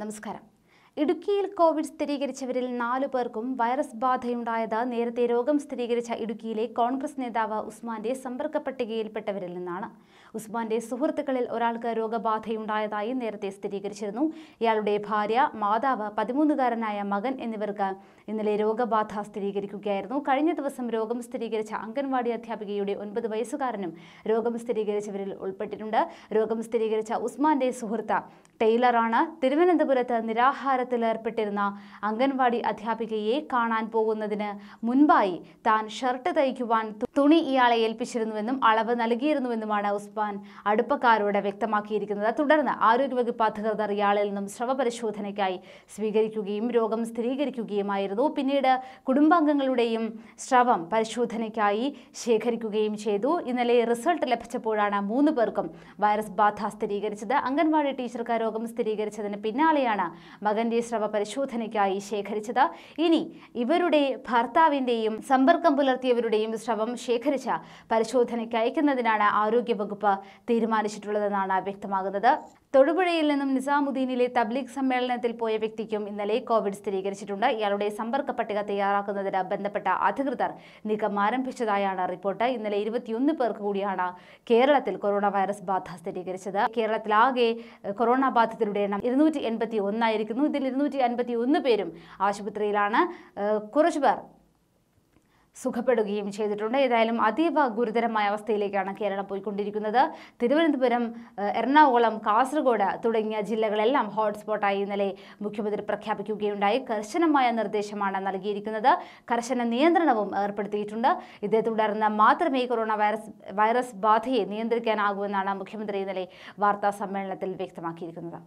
നമസ്കാരം ഇടുക്കിയിൽ കോവിഡ് സ്ഥിരീകരിച്ചവരിൽ നാലു പേർക്കും വൈറസ് ബാധയുണ്ടായത് നേരത്തെ രോഗം സ്ഥിരീകരിച്ച ഇടുക്കിയിലെ കോൺഗ്രസ് നേതാവ് ഉസ്മാന്റെ സമ്പർക്ക പട്ടികയിൽപ്പെട്ടവരിൽ നിന്നാണ് ഉസ്മാന്റെ സുഹൃത്തുക്കളിൽ ഒരാൾക്ക് രോഗബാധയുണ്ടായതായി നേരത്തെ സ്ഥിരീകരിച്ചിരുന്നു ഇയാളുടെ ഭാര്യ മാതാവ് പതിമൂന്നുകാരനായ മകൻ എന്നിവർക്ക് ഇന്നലെ രോഗബാധ സ്ഥിരീകരിക്കുകയായിരുന്നു കഴിഞ്ഞ ദിവസം രോഗം സ്ഥിരീകരിച്ച അംഗൻവാടി അധ്യാപികയുടെ ഒൻപത് വയസ്സുകാരനും രോഗം സ്ഥിരീകരിച്ചവരിൽ ഉൾപ്പെട്ടിട്ടുണ്ട് രോഗം സ്ഥിരീകരിച്ച ഉസ്മാന്റെ സുഹൃത്ത് ടെയ്ലറാണ് തിരുവനന്തപുരത്ത് നിരാഹാരത്തിലേർപ്പെട്ടിരുന്ന അംഗൻവാടി അധ്യാപികയെ കാണാൻ പോകുന്നതിന് മുൻപായി താൻ ഷർട്ട് തയ്ക്കുവാൻ തുണി ഇയാളെ ഏൽപ്പിച്ചിരുന്നുവെന്നും അളവ് നൽകിയിരുന്നുവെന്നുമാണ് ഉസ്മാൻ അടുപ്പക്കാരോട് വ്യക്തമാക്കിയിരിക്കുന്നത് തുടർന്ന് ആരോഗ്യവകുപ്പ് അധികൃതർ ഇയാളിൽ നിന്നും സ്രവപരിശോധനയ്ക്കായി സ്വീകരിക്കുകയും രോഗം സ്ഥിരീകരിക്കുകയുമായിരുന്നു പിന്നീട് കുടുംബാംഗങ്ങളുടെയും സ്രവം പരിശോധനയ്ക്കായി ശേഖരിക്കുകയും ചെയ്തു ഇന്നലെ റിസൾട്ട് ലഭിച്ചപ്പോഴാണ് മൂന്ന് പേർക്കും വൈറസ് ബാധ സ്ഥിരീകരിച്ചത് അംഗൻവാടി ടീച്ചർക്ക് രോഗം സ്ഥിരീകരിച്ചതിന് പിന്നാലെയാണ് മകന്റെ സ്രവ പരിശോധനയ്ക്കായി ശേഖരിച്ചത് ഇനി ഇവരുടെ ഭർത്താവിന്റെയും സമ്പർക്കം പുലർത്തിയവരുടെയും സ്രവം ശേഖരിച്ച പരിശോധനയ്ക്ക് അയക്കുന്നതിനാണ് ആരോഗ്യവകുപ്പ് തീരുമാനിച്ചിട്ടുള്ളതെന്നാണ് വ്യക്തമാകുന്നത് തൊടുപുഴയിൽ നിന്നും നിസാമുദ്ദീനിലെ തബ്ലീഗ് സമ്മേളനത്തിൽ പോയ വ്യക്തിക്കും ഇന്നലെ കോവിഡ് സ്ഥിരീകരിച്ചിട്ടുണ്ട് ഇയാളുടെ സമ്പർക്ക പട്ടിക തയ്യാറാക്കുന്നതിന് ബന്ധപ്പെട്ട അധികൃതർ നീക്കം ആരംഭിച്ചതായാണ് റിപ്പോർട്ട് ഇന്നലെ ഇരുപത്തിയൊന്ന് പേർക്ക് കൂടിയാണ് കേരളത്തിൽ കൊറോണ വൈറസ് ബാധ സ്ഥിരീകരിച്ചത് കേരളത്തിലാകെ കൊറോണ രോഗബാധിതരുടെ എണ്ണം ഇരുന്നൂറ്റി എൺപത്തി ഒന്നായിരിക്കുന്നു ഇതിൽ ഇരുന്നൂറ്റി അൻപത്തി ഒന്ന് പേരും ആശുപത്രിയിലാണ് കുറച്ചു പേർ സുഖപ്പെടുകയും ചെയ്തിട്ടുണ്ട് ഏതായാലും അതീവ ഗുരുതരമായ അവസ്ഥയിലേക്കാണ് കേരളം പോയിക്കൊണ്ടിരിക്കുന്നത് തിരുവനന്തപുരം എറണാകുളം കാസർഗോഡ് തുടങ്ങിയ ജില്ലകളെല്ലാം ഹോട്ട്സ്പോട്ടായി ഇന്നലെ മുഖ്യമന്ത്രി പ്രഖ്യാപിക്കുകയുണ്ടായി കർശനമായ നിർദ്ദേശമാണ് നൽകിയിരിക്കുന്നത് കർശന നിയന്ത്രണവും ഏർപ്പെടുത്തിയിട്ടുണ്ട് ഇതേ തുടർന്ന് മാത്രമേ കൊറോണ വൈറസ് വൈറസ് ബാധയെ നിയന്ത്രിക്കാനാകൂ എന്നാണ് മുഖ്യമന്ത്രി ഇന്നലെ വാർത്താ സമ്മേളനത്തിൽ വ്യക്തമാക്കിയിരിക്കുന്നത്